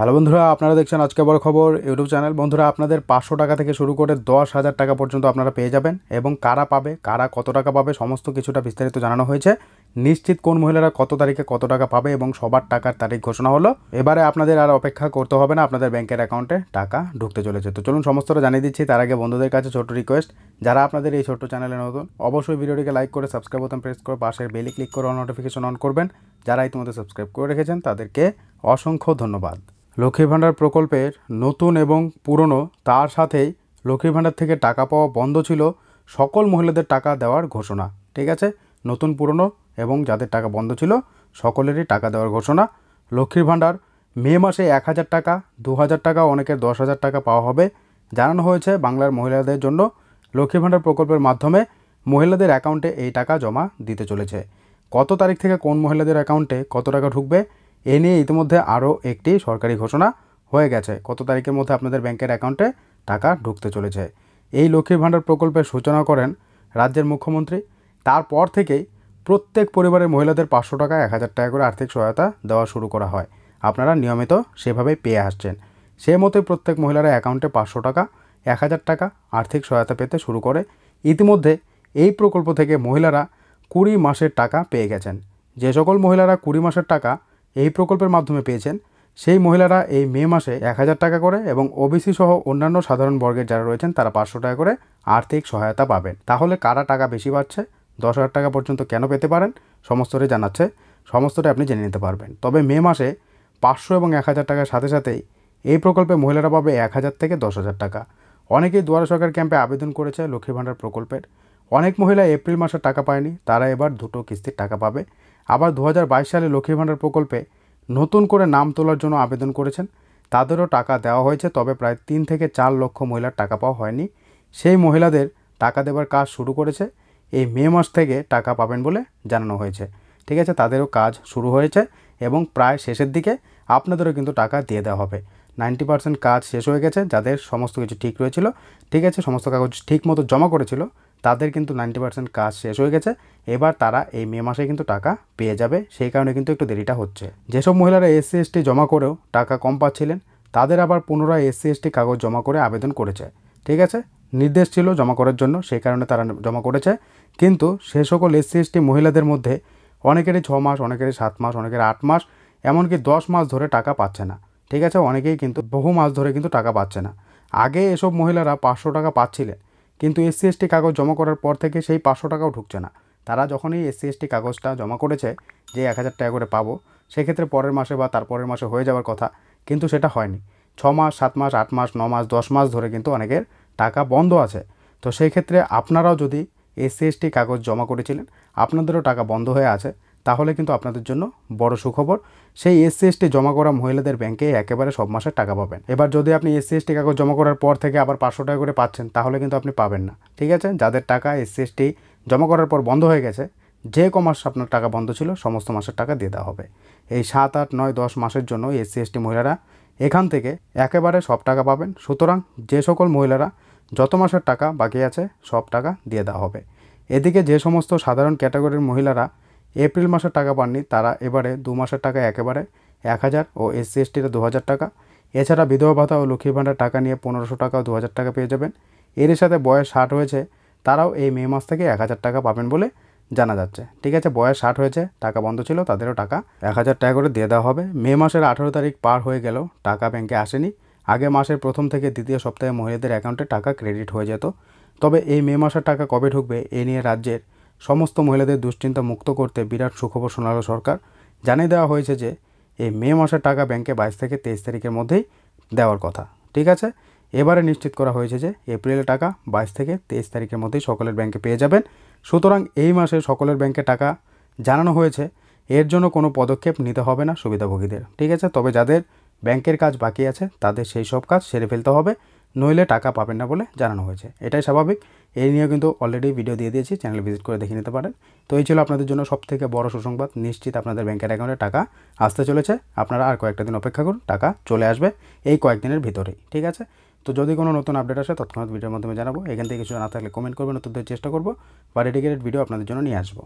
hello বন্ধুরা আপনারা দেখছেন আজকে বড় খবর ইউটিউব চ্যানেল বন্ধুরা আপনাদের পাঁচশো টাকা থেকে শুরু করে দশ হাজার টাকা পর্যন্ত আপনারা পেয়ে যাবেন এবং কারা পাবে কারা কত টাকা পাবে সমস্ত কিছুটা বিস্তারিত জানানো হয়েছে নিশ্চিত কোন মহিলারা কত তারিখে কত টাকা পাবে এবং সবার টাকার তারিখ ঘোষণা হলো এবারে আপনাদের আর অপেক্ষা করতে হবে না আপনাদের ব্যাংকের অ্যাকাউন্টে টাকা ঢুকতে চলেছে তো চলুন সমস্তটা জানিয়ে দিচ্ছি তার আগে বন্ধুদের কাছে ছোট রিকোয়েস্ট যারা আপনাদের এই ছোট্ট চ্যানেলে নতুন অবশ্যই ভিডিওটিকে লাইক করে সাবস্ক্রাইব বোতাম প্রেস করে পাশের বেলি ক্লিক করে নোটিফিকেশন অন করবেন যারা ইতিমধ্যে সাবস্ক্রাইব করে রেখেছেন তাদেরকে অসংখ্য ধন্যবাদ লক্ষ্মী ভাণ্ডার প্রকল্পের নতুন এবং পুরনো তার সাথেই লক্ষ্মী ভাণ্ডার থেকে টাকা পাওয়া বন্ধ ছিল সকল মহিলাদের টাকা দেওয়ার ঘোষণা ঠিক আছে নতুন পুরনো এবং যাদের টাকা বন্ধ ছিল সকলেরই টাকা দেওয়ার ঘোষণা লক্ষ্মীর ভাণ্ডার মে মাসে এক হাজার টাকা দু হাজার টাকা অনেকের দশ হাজার টাকা পাওয়া হবে জানানো হয়েছে বাংলার মহিলাদের জন্য লক্ষ্মী ভাণ্ডার প্রকল্পের মাধ্যমে মহিলাদের অ্যাকাউন্টে এই টাকা জমা দিতে চলেছে কত তারিখ থেকে কোন মহিলাদের অ্যাকাউন্টে কত টাকা ঢুকবে এ নিয়ে ইতিমধ্যে আরও একটি সরকারি ঘোষণা হয়ে গেছে কত তারিখের মধ্যে আপনাদের ব্যাংকের অ্যাকাউন্টে টাকা ঢুকতে চলেছে এই লক্ষ্মীর ভাণ্ডার প্রকল্পের সূচনা করেন রাজ্যের মুখ্যমন্ত্রী তারপর থেকেই প্রত্যেক পরিবারের মহিলাদের পাঁচশো টাকা এক হাজার টাকা করে আর্থিক সহায়তা দেওয়া শুরু করা হয় আপনারা নিয়মিত সেভাবে পেয়ে আসছেন সে মতোই প্রত্যেক মহিলারা অ্যাকাউন্টে পাঁচশো টাকা এক হাজার টাকা আর্থিক সহায়তা পেতে শুরু করে ইতিমধ্যে এই প্রকল্প থেকে মহিলারা কুড়ি মাসের টাকা পেয়ে গেছেন যে সকল মহিলারা কুড়ি মাসের টাকা এই প্রকল্পের মাধ্যমে পেয়েছেন সেই মহিলারা এই মে মাসে এক হাজার টাকা করে এবং ওবিসি সহ অন্যান্য সাধারণ বর্গের যারা রয়েছেন তারা পাঁচশো টাকা করে আর্থিক সহায়তা পাবেন তাহলে কারা টাকা বেশি পাচ্ছে দশ হাজার টাকা পর্যন্ত কেন পেতে পারেন সমস্তটাই জানাচ্ছে সমস্তটা আপনি জেনে নিতে পারবেন তবে মে মাসে পাঁচশো এবং এক হাজার টাকার সাথে সাথেই এই প্রকল্পে মহিলারা পাবে এক হাজার থেকে দশ হাজার টাকা অনেকেই দুয়ার সরকার ক্যাম্পে আবেদন করেছে লক্ষ্মী ভাণ্ডার প্রকল্পের অনেক মহিলা এপ্রিল মাসে টাকা পায়নি তারা এবার দুটো কিস্তির টাকা পাবে আবার দু সালে লক্ষ্মী ভাণ্ডার প্রকল্পে নতুন করে নাম তোলার জন্য আবেদন করেছেন তাদেরও টাকা দেওয়া হয়েছে তবে প্রায় তিন থেকে চার লক্ষ মহিলার টাকা পাওয়া হয়নি সেই মহিলাদের টাকা দেবার কাজ শুরু করেছে এই মে মাস থেকে টাকা পাবেন বলে জানানো হয়েছে ঠিক আছে তাদেরও কাজ শুরু হয়েছে এবং প্রায় শেষের দিকে আপনাদেরও কিন্তু টাকা দিয়ে দেওয়া হবে নাইনটি পার্সেন্ট কাজ শেষ হয়ে গেছে যাদের সমস্ত কিছু ঠিক রয়েছিল ঠিক আছে সমস্ত কাগজ ঠিক মতো জমা করেছিল তাদের কিন্তু নাইনটি পার্সেন্ট কাজ শেষ হয়ে গেছে এবার তারা এই মে মাসে কিন্তু টাকা পেয়ে যাবে সেই কারণে কিন্তু একটু দেরিটা হচ্ছে যেসব মহিলারা এসসি এসটি জমা করেও টাকা কম পাচ্ছিলেন তাদের আবার পুনরায় এসসি এসটি কাগজ জমা করে আবেদন করেছে ঠিক আছে নির্দেশ ছিল জমা করার জন্য সেই কারণে তারা জমা করেছে কিন্তু সে সকল এসসি এসটি মহিলাদের মধ্যে অনেকেরই ছ মাস অনেকেরই সাত মাস অনেকের আট মাস এমনকি দশ মাস ধরে টাকা পাচ্ছে না ঠিক আছে অনেকেই কিন্তু বহু মাস ধরে কিন্তু টাকা পাচ্ছে না আগে এসব মহিলারা পাঁচশো টাকা পাচ্ছিলেন কিন্তু এসসি এসটি কাগজ জমা করার পর থেকে সেই পাঁচশো টাকাও ঢুকছে না তারা যখনই এসসি এসটি কাগজটা জমা করেছে যে এক হাজার টাকা করে পাবো সেক্ষেত্রে পরের মাসে বা তার পরের মাসে হয়ে যাওয়ার কথা কিন্তু সেটা হয়নি ছ মাস সাত মাস আট মাস ন মাস দশ মাস ধরে কিন্তু অনেকের টাকা বন্ধ আছে তো সেই ক্ষেত্রে আপনারাও যদি এসসি এসটি কাগজ জমা করেছিলেন আপনাদেরও টাকা বন্ধ হয়ে আছে তাহলে কিন্তু আপনাদের জন্য বড় সুখবর সেই এসসি এসটি জমা করা মহিলাদের ব্যাংকে একেবারে সব মাসের টাকা পাবেন এবার যদি আপনি এসসি এসটি কাগজ জমা করার পর থেকে আবার পাঁচশো টাকা করে পাচ্ছেন তাহলে কিন্তু আপনি পাবেন না ঠিক আছে যাদের টাকা এসসি এসটি জমা করার পর বন্ধ হয়ে গেছে যে ক মাস আপনার টাকা বন্ধ ছিল সমস্ত মাসের টাকা দিয়ে দেওয়া হবে এই সাত আট নয় দশ মাসের জন্য এসসি এসটি মহিলারা এখান থেকে একেবারে সব টাকা পাবেন সুতরাং যে সকল মহিলারা যত মাসের টাকা বাকি আছে সব টাকা দিয়ে দেওয়া হবে এদিকে যে সমস্ত সাধারণ ক্যাটাগরির মহিলারা এপ্রিল মাসের টাকা পাননি তারা এবারে দু মাসের টাকা একেবারে এক হাজার ও এসসি এসটিরা দু হাজার টাকা এছাড়া বিধবা ভাতা ও লক্ষ্মীর ভাণ্ডার টাকা নিয়ে পনেরোশো টাকা ও দু হাজার টাকা পেয়ে যাবেন এর সাথে বয়স ষাট হয়েছে তারাও এই মে মাস থেকে এক হাজার টাকা পাবেন বলে জানা যাচ্ছে ঠিক আছে বয়স ষাট হয়েছে টাকা বন্ধ ছিল তাদেরও টাকা এক হাজার টাকা করে দিয়ে দেওয়া হবে মে মাসের আঠেরো তারিখ পার হয়ে গেল টাকা ব্যাংকে আসেনি আগে মাসের প্রথম থেকে দ্বিতীয় সপ্তাহে মহিলাদের অ্যাকাউন্টে টাকা ক্রেডিট হয়ে যেত তবে এই মে মাসের টাকা কবে ঢুকবে এ নিয়ে রাজ্যের সমস্ত মহিলাদের দুশ্চিন্তা মুক্ত করতে বিরাট সুখবর শোনালো সরকার জানিয়ে দেওয়া হয়েছে যে এই মে মাসের টাকা ব্যাংকে বাইশ থেকে তেইশ তারিখের মধ্যেই দেওয়ার কথা ঠিক আছে এবারে নিশ্চিত করা হয়েছে যে এপ্রিলের টাকা বাইশ থেকে তেইশ তারিখের মধ্যেই সকলের ব্যাংকে পেয়ে যাবেন সুতরাং এই মাসে সকলের ব্যাংকে টাকা জানানো হয়েছে এর জন্য কোনো পদক্ষেপ নিতে হবে না সুবিধাভোগীদের ঠিক আছে তবে যাদের ব্যাংকের কাজ বাকি আছে তাদের সেই সব কাজ সেরে ফেলতে হবে নইলে টাকা পাবেন না বলে জানানো হয়েছে এটাই স্বাভাবিক এই নিয়েও কিন্তু অলরেডি ভিডিও দিয়ে দিয়েছি চ্যানেল ভিজিট করে দেখে নিতে পারেন তো এই ছিল আপনাদের জন্য সবথেকে বড় সুসংবাদ নিশ্চিত আপনাদের ব্যাংকের অ্যাকাউন্টে টাকা আসতে চলেছে আপনারা আর কয়েকটা দিন অপেক্ষা করুন টাকা চলে আসবে এই কয়েকদিনের ভিতরেই ঠিক আছে তো যদি কোনো নতুন আপডেট আসে তৎক্ষণাৎ ভিডিওর মাধ্যমে জানাবো এখান থেকে কিছু না থাকলে কমেন্ট করবেন নতুনদের চেষ্টা করবো বা ডেডিকেটেড ভিডিও আপনাদের জন্য নিয়ে আসবো